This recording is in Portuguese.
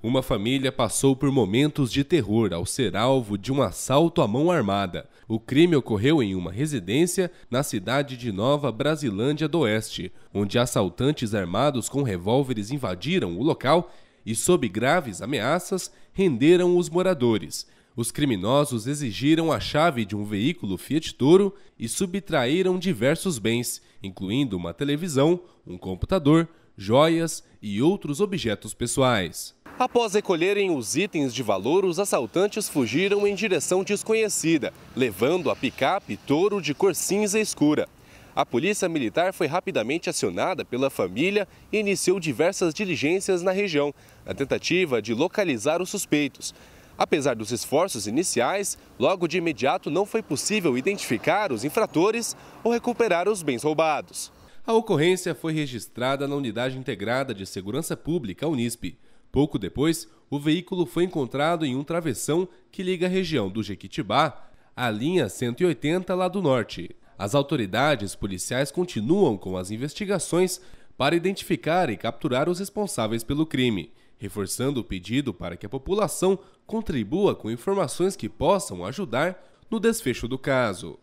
Uma família passou por momentos de terror ao ser alvo de um assalto à mão armada. O crime ocorreu em uma residência na cidade de Nova Brasilândia do Oeste, onde assaltantes armados com revólveres invadiram o local e, sob graves ameaças, renderam os moradores. Os criminosos exigiram a chave de um veículo Fiat Toro e subtraíram diversos bens, incluindo uma televisão, um computador, joias e outros objetos pessoais. Após recolherem os itens de valor, os assaltantes fugiram em direção desconhecida, levando a picape touro de cor cinza escura. A polícia militar foi rapidamente acionada pela família e iniciou diversas diligências na região, na tentativa de localizar os suspeitos. Apesar dos esforços iniciais, logo de imediato não foi possível identificar os infratores ou recuperar os bens roubados. A ocorrência foi registrada na Unidade Integrada de Segurança Pública, Unisp. Pouco depois, o veículo foi encontrado em um travessão que liga a região do Jequitibá à linha 180 lá do norte. As autoridades policiais continuam com as investigações para identificar e capturar os responsáveis pelo crime, reforçando o pedido para que a população contribua com informações que possam ajudar no desfecho do caso.